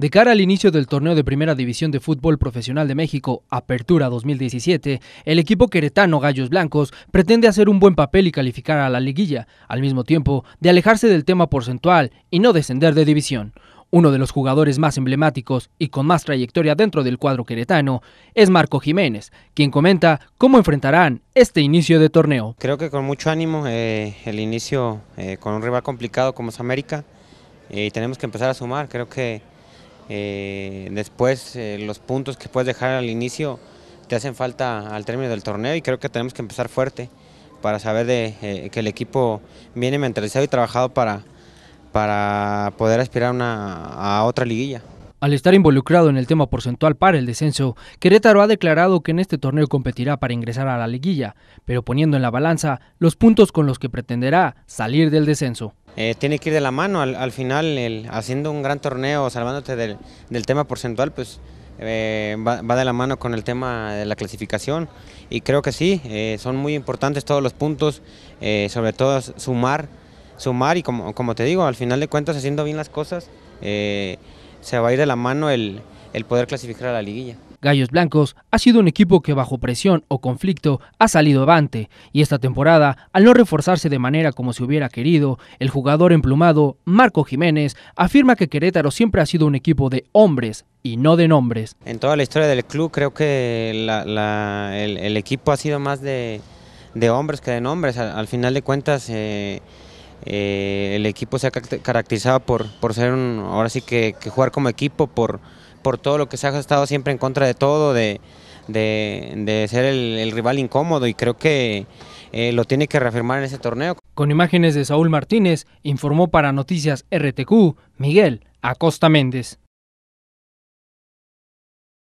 De cara al inicio del torneo de Primera División de Fútbol Profesional de México, Apertura 2017, el equipo queretano Gallos Blancos pretende hacer un buen papel y calificar a la liguilla, al mismo tiempo de alejarse del tema porcentual y no descender de división. Uno de los jugadores más emblemáticos y con más trayectoria dentro del cuadro queretano es Marco Jiménez, quien comenta cómo enfrentarán este inicio de torneo. Creo que con mucho ánimo eh, el inicio eh, con un rival complicado como es América eh, y tenemos que empezar a sumar. Creo que eh, después eh, los puntos que puedes dejar al inicio te hacen falta al término del torneo y creo que tenemos que empezar fuerte para saber de, eh, que el equipo viene mentalizado y trabajado para, para poder aspirar a otra liguilla. Al estar involucrado en el tema porcentual para el descenso, Querétaro ha declarado que en este torneo competirá para ingresar a la liguilla, pero poniendo en la balanza los puntos con los que pretenderá salir del descenso. Eh, tiene que ir de la mano, al, final haciendo un gran torneo, salvándote del, tema porcentual, pues eh, va, de la mano con el tema de la clasificación y creo que sí, eh, son muy importantes todos los puntos, sobre todo sumar, sumar y como, te digo, al final de cuentas haciendo bien las cosas, se va a ir de la mano el poder clasificar a la liguilla. Gallos Blancos ha sido un equipo que bajo presión o conflicto ha salido avante y esta temporada, al no reforzarse de manera como se hubiera querido, el jugador emplumado Marco Jiménez afirma que Querétaro siempre ha sido un equipo de hombres y no de nombres. En toda la historia del club creo que el, equipo ha sido más de, hombres que de nombres. Al, final de cuentas... Eh, eh, el equipo se ha caracterizado por, por ser un, ahora sí que jugar como equipo, por, por todo lo que se ha estado siempre en contra de todo, de, ser el, rival incómodo y creo que eh, lo tiene que reafirmar en ese torneo. Con imágenes de Saúl Martínez, informó para Noticias RTQ Miguel Acosta Méndez.